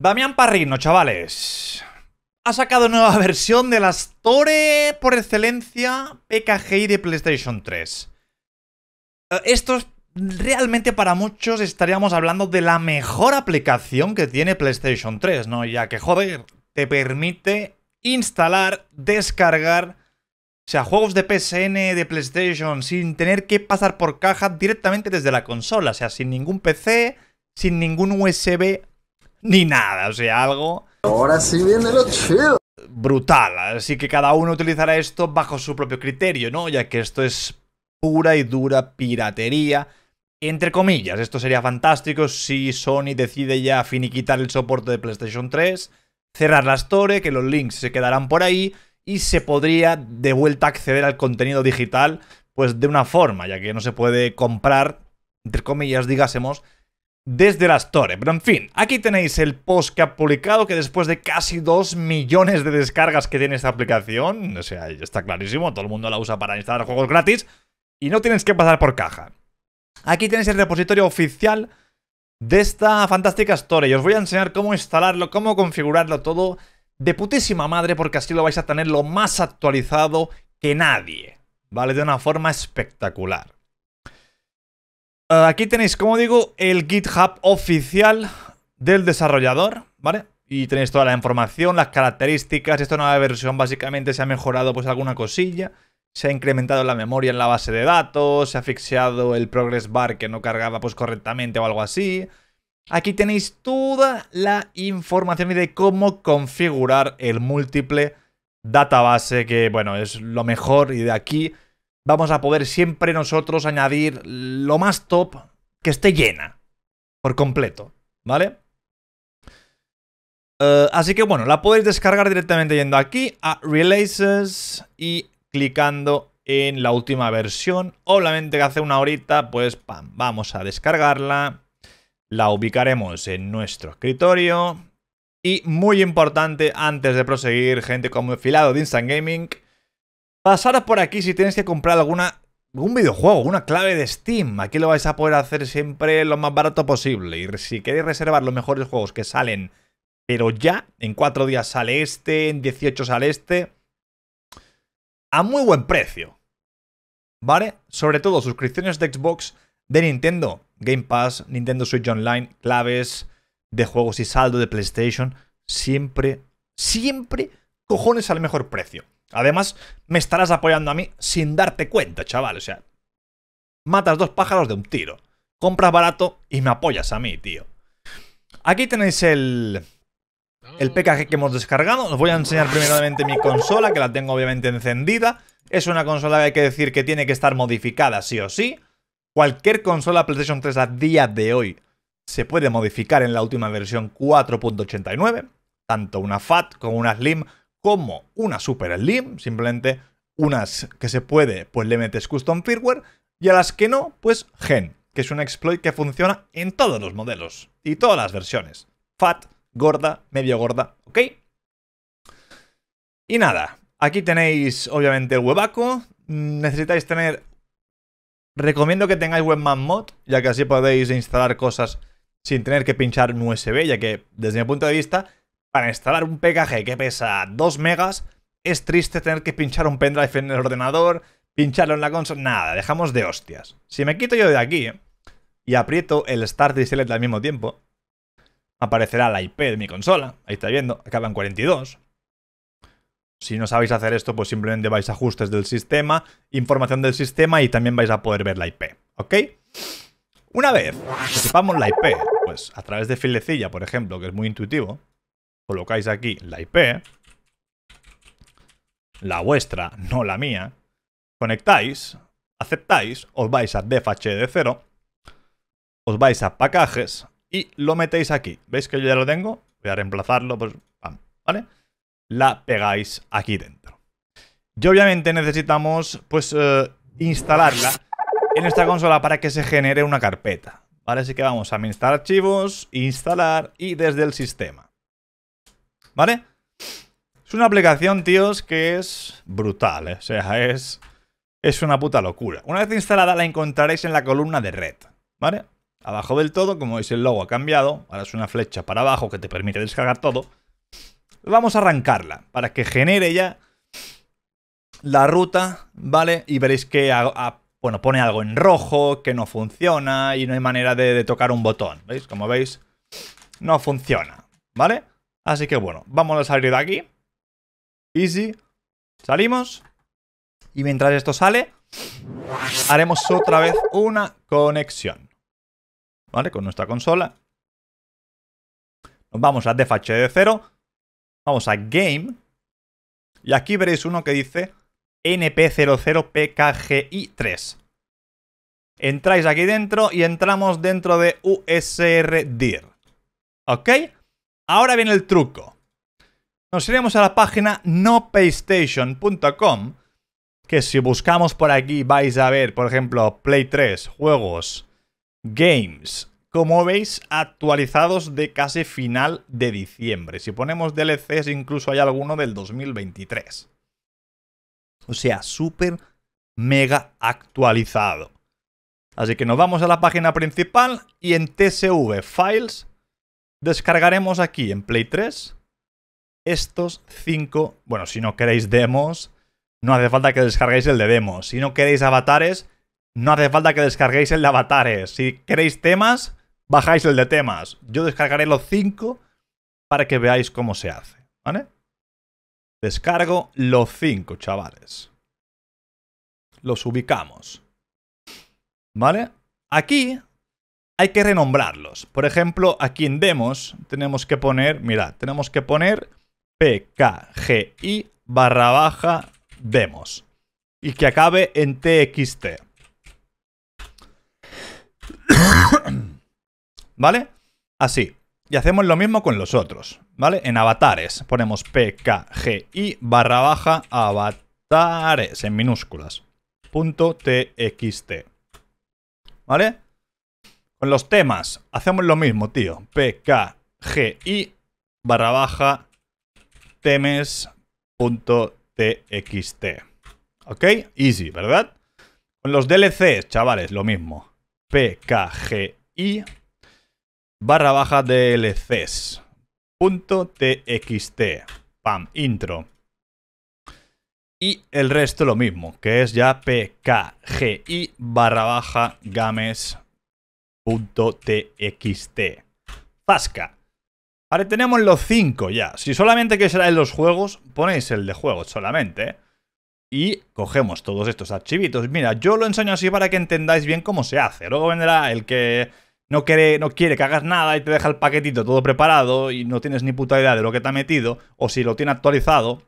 Damián Parrino, chavales. Ha sacado nueva versión de la Store por excelencia PKGI de PlayStation 3. Eh, Esto realmente para muchos estaríamos hablando de la mejor aplicación que tiene PlayStation 3, ¿no? Ya que, joder, te permite instalar, descargar, o sea, juegos de PSN, de PlayStation, sin tener que pasar por caja directamente desde la consola, o sea, sin ningún PC, sin ningún USB ni nada, o sea, algo... Ahora sí viene lo chido. Brutal, así que cada uno utilizará esto bajo su propio criterio, ¿no? Ya que esto es pura y dura piratería. Entre comillas, esto sería fantástico si Sony decide ya finiquitar el soporte de PlayStation 3, cerrar la store, que los links se quedarán por ahí y se podría de vuelta acceder al contenido digital pues de una forma, ya que no se puede comprar, entre comillas, digásemos, desde la Store. Pero en fin, aquí tenéis el post que ha publicado, que después de casi 2 millones de descargas que tiene esta aplicación, o sea, está clarísimo, todo el mundo la usa para instalar juegos gratis y no tienes que pasar por caja. Aquí tenéis el repositorio oficial de esta fantástica Store y os voy a enseñar cómo instalarlo, cómo configurarlo todo de putísima madre porque así lo vais a tener lo más actualizado que nadie, ¿vale? De una forma espectacular. Eh, aquí tenéis, como digo, el GitHub oficial del desarrollador, ¿vale? Y tenéis toda la información, las características. Esta nueva versión básicamente se ha mejorado pues alguna cosilla. Se ha incrementado la memoria en la base de datos, se ha fixeado el progress bar que no cargaba pues correctamente o algo así. Aquí tenéis toda la información de cómo configurar el múltiple database, que bueno, es lo mejor y de aquí vamos a poder siempre nosotros añadir lo más top que esté llena por completo, ¿vale? Eh, así que bueno, la podéis descargar directamente yendo aquí a Releases y clicando en la última versión. Obviamente que hace una horita, pues vamos a descargarla. La ubicaremos en nuestro escritorio. Y muy importante, antes de proseguir, gente como filado de Instant Gaming, Pasaros por aquí si tenéis que comprar alguna un videojuego, una clave de Steam. Aquí lo vais a poder hacer siempre lo más barato posible. Y si queréis reservar los mejores juegos que salen, pero ya, en 4 días sale este, en 18 sale este, a muy buen precio. ¿Vale? Sobre todo suscripciones de Xbox, de Nintendo, Game Pass, Nintendo Switch Online, claves de juegos y saldo de PlayStation. Siempre, siempre, cojones al mejor precio. Además, me estarás apoyando a mí sin darte cuenta, chaval. O sea, matas dos pájaros de un tiro. Compras barato y me apoyas a mí, tío. Aquí tenéis el, el PKG que hemos descargado. Os voy a enseñar primeramente mi consola, que la tengo obviamente encendida. Es una consola que hay que decir que tiene que estar modificada sí o sí. Cualquier consola PlayStation 3 a día de hoy se puede modificar en la última versión 4.89. Tanto una FAT como una Slim como una Super Slim, simplemente unas que se puede, pues le metes custom firmware, y a las que no, pues gen, que es un exploit que funciona en todos los modelos y todas las versiones. Fat, gorda, medio gorda, ¿ok? Y nada, aquí tenéis obviamente el webaco, necesitáis tener... Recomiendo que tengáis Webman Mod, ya que así podéis instalar cosas sin tener que pinchar un USB, ya que desde mi punto de vista instalar un PKG que pesa 2 megas, es triste tener que pinchar un pendrive en el ordenador, pincharlo en la consola, nada, dejamos de hostias. Si me quito yo de aquí ¿eh? y aprieto el Start y Select al mismo tiempo, aparecerá la IP de mi consola, ahí está viendo, acaban en 42. Si no sabéis hacer esto, pues simplemente vais a ajustes del sistema, información del sistema y también vais a poder ver la IP, ¿ok? Una vez que sepamos la IP, pues a través de filecilla, por ejemplo, que es muy intuitivo, colocáis aquí la IP, la vuestra, no la mía, conectáis, aceptáis, os vais a DFHD0, os vais a packages y lo metéis aquí. ¿Veis que yo ya lo tengo? Voy a reemplazarlo, pues, ¿vale? La pegáis aquí dentro. Y obviamente necesitamos, pues, eh, instalarla en esta consola para que se genere una carpeta. ¿Vale? Así que vamos a instalar archivos, instalar y desde el sistema. ¿Vale? Es una aplicación, tíos, que es brutal. ¿eh? O sea, es, es una puta locura. Una vez instalada la encontraréis en la columna de red. ¿Vale? Abajo del todo, como veis el logo ha cambiado. Ahora es una flecha para abajo que te permite descargar todo. Vamos a arrancarla para que genere ya la ruta, ¿vale? Y veréis que bueno, pone algo en rojo, que no funciona y no hay manera de, de tocar un botón. ¿Veis? Como veis, no funciona, ¿vale? Así que bueno, vamos a salir de aquí. Easy. Salimos. Y mientras esto sale, haremos otra vez una conexión. ¿Vale? Con nuestra consola. Nos vamos a de 0. Vamos a Game. Y aquí veréis uno que dice NP00PKGI3. Entráis aquí dentro y entramos dentro de USRDIR. ¿Ok? Ahora viene el truco. Nos iremos a la página nopaystation.com, que si buscamos por aquí vais a ver, por ejemplo, Play 3, juegos, games, como veis, actualizados de casi final de diciembre. Si ponemos DLCs, incluso hay alguno del 2023. O sea, súper, mega actualizado. Así que nos vamos a la página principal y en TSV Files descargaremos aquí en Play 3 estos 5, bueno, si no queréis demos, no hace falta que descarguéis el de demos. Si no queréis avatares, no hace falta que descarguéis el de avatares. Si queréis temas, bajáis el de temas. Yo descargaré los 5 para que veáis cómo se hace, ¿vale? Descargo los 5, chavales. Los ubicamos. ¿Vale? Aquí hay que renombrarlos. Por ejemplo, aquí en demos tenemos que poner, mira, tenemos que poner pkgi barra baja demos y que acabe en txt. ¿Vale? Así. Y hacemos lo mismo con los otros, ¿vale? En avatares ponemos pkgi barra baja avatares en minúsculas. Punto txt. ¿Vale? Con los temas hacemos lo mismo, tío. PKGI barra baja temes.txt. ¿Ok? Easy, ¿verdad? Con los DLCs, chavales, lo mismo. PKGI barra baja DLCs. Punto .txt. Pam, intro. Y el resto lo mismo, que es ya PKGI barra baja games .txt. Fasca. Ahora tenemos los 5 ya. Si solamente en los juegos, ponéis el de juegos solamente. ¿eh? Y cogemos todos estos archivitos. Mira, yo lo enseño así para que entendáis bien cómo se hace. Luego vendrá el que no quiere, no quiere que hagas nada y te deja el paquetito todo preparado y no tienes ni puta idea de lo que te ha metido o si lo tiene actualizado.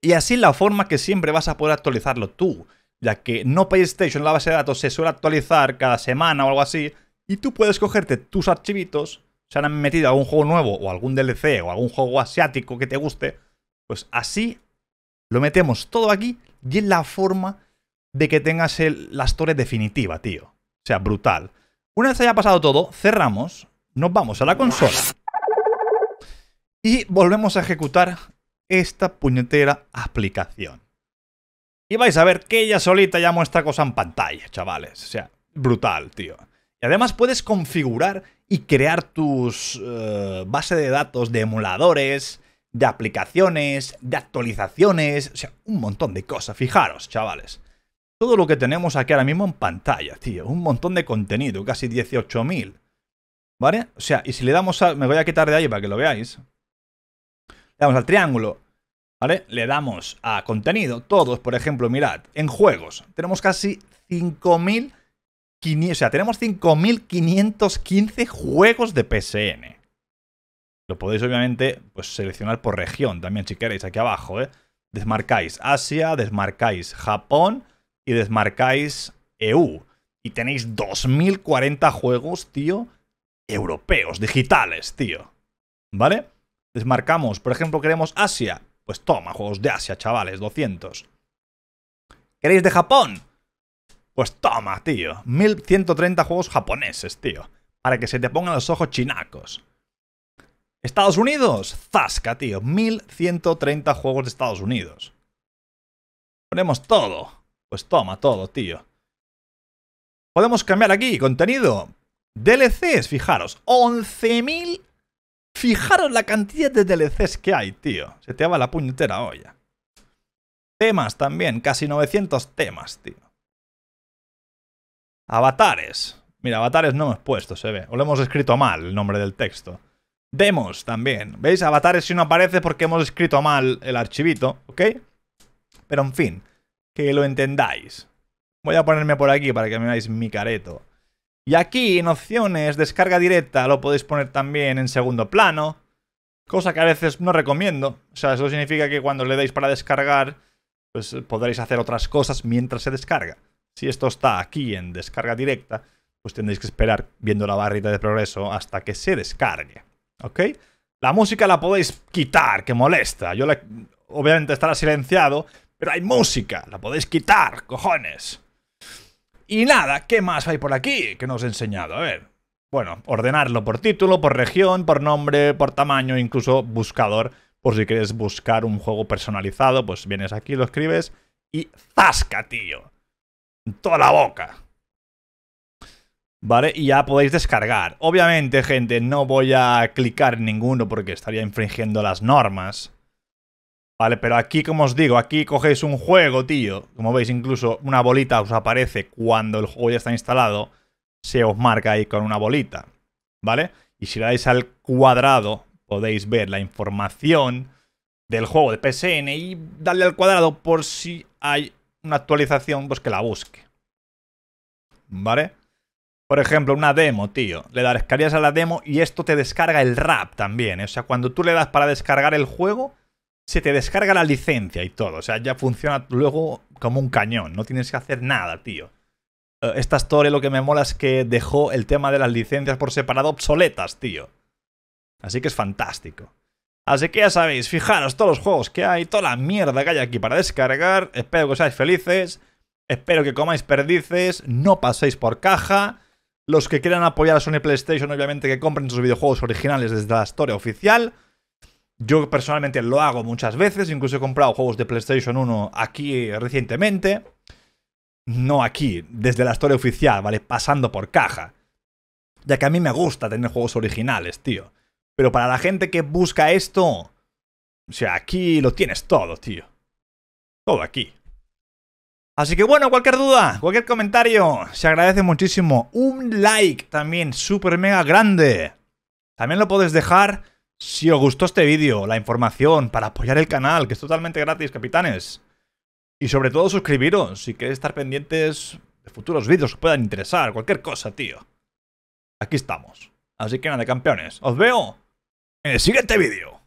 Y así la forma que siempre vas a poder actualizarlo tú ya que no PlayStation, la base de datos se suele actualizar cada semana o algo así, y tú puedes cogerte tus archivitos, se han metido algún juego nuevo o algún DLC o algún juego asiático que te guste, pues así lo metemos todo aquí y es la forma de que tengas el, la definitiva, tío. O sea, brutal. Una vez haya pasado todo, cerramos, nos vamos a la consola y volvemos a ejecutar esta puñetera aplicación. Y vais a ver que ella solita ya muestra cosa en pantalla, chavales. O sea, brutal, tío. Y además puedes configurar y crear tus bases eh, base de datos de emuladores, de aplicaciones, de actualizaciones, o sea, un montón de cosas. Fijaros, chavales. Todo lo que tenemos aquí ahora mismo en pantalla, tío. Un montón de contenido, casi 18.000. ¿Vale? O sea, y si le damos a... Me voy a quitar de ahí para que lo veáis. Le damos al triángulo. ¿Vale? Le damos a contenido, todos, por ejemplo, mirad, en juegos tenemos casi 5.500, o sea, tenemos 5.515 juegos de PSN. Lo podéis obviamente pues, seleccionar por región también si queréis, aquí abajo, ¿eh? Desmarcáis Asia, desmarcáis Japón y desmarcáis EU. Y tenéis 2.040 juegos, tío, europeos, digitales, tío. ¿Vale? Desmarcamos, por ejemplo, queremos Asia, pues toma, juegos de Asia, chavales, 200. ¿Queréis de Japón? Pues toma, tío. 1130 juegos japoneses, tío. Para que se te pongan los ojos chinacos. Estados Unidos, zasca, tío. 1130 juegos de Estados Unidos. Ponemos todo. Pues toma, todo, tío. Podemos cambiar aquí contenido. DLCs, fijaros. 11.000 Fijaros la cantidad de DLCs que hay, tío. Se te va la puñetera olla. Temas también, casi 900 temas, tío. Avatares. Mira, avatares no hemos puesto, se ve. O lo hemos escrito mal el nombre del texto. Demos también. ¿Veis? Avatares si no aparece porque hemos escrito mal el archivito, ¿ok? Pero en fin, que lo entendáis. Voy a ponerme por aquí para que me veáis mi careto. Y aquí en opciones, descarga directa, lo podéis poner también en segundo plano. Cosa que a veces no recomiendo. O sea, eso significa que cuando le deis para descargar, pues eh, podréis hacer otras cosas mientras se descarga. Si esto está aquí en descarga directa, pues tendréis que esperar viendo la barrita de progreso hasta que se descargue. ¿Ok? La música la podéis quitar, que molesta. Yo la... Obviamente estará silenciado, pero hay música. La podéis quitar, cojones. Y nada, ¿qué más hay por aquí que nos he enseñado? A ver. Bueno, ordenarlo por título, por región, por nombre, por tamaño, incluso buscador. Por si quieres buscar un juego personalizado, pues vienes aquí, lo escribes y ¡zasca, tío! En toda la boca. ¿Vale? Y ya podéis descargar. Obviamente, gente, no voy a clicar en ninguno porque estaría infringiendo las normas. Vale, pero aquí, como os digo, aquí cogéis un juego, tío. Como veis, incluso una bolita os aparece cuando el juego ya está instalado. Se os marca ahí con una bolita, ¿vale? Y si le dais al cuadrado, podéis ver la información del juego de PSN y darle al cuadrado por si hay una actualización, pues que la busque. ¿Vale? Por ejemplo, una demo, tío. Le darías a la demo y esto te descarga el rap también. O sea, cuando tú le das para descargar el juego se te descarga la licencia y todo. O sea, ya funciona luego como un cañón. No tienes que hacer nada, tío. Eh, esta story lo que me mola es que dejó el tema de las licencias por separado obsoletas, tío. Así que es fantástico. Así que ya sabéis, fijaros todos los juegos que hay, toda la mierda que hay aquí para descargar. Espero que seáis felices. Espero que comáis perdices. No paséis por caja. Los que quieran apoyar a Sony PlayStation, obviamente que compren sus videojuegos originales desde la story oficial. Yo personalmente lo hago muchas veces, incluso he comprado juegos de PlayStation 1 aquí recientemente. No aquí, desde la historia oficial, ¿vale? Pasando por caja. Ya que a mí me gusta tener juegos originales, tío. Pero para la gente que busca esto... O sea, aquí lo tienes todo, tío. Todo aquí. Así que bueno, cualquier duda, cualquier comentario, se agradece muchísimo. Un like también, súper mega grande. También lo puedes dejar si os gustó este vídeo, la información, para apoyar el canal, que es totalmente gratis, capitanes. Y sobre todo suscribiros si queréis estar pendientes de futuros vídeos que os puedan interesar, cualquier cosa, tío. Aquí estamos. Así que nada, campeones. Os veo en el siguiente vídeo.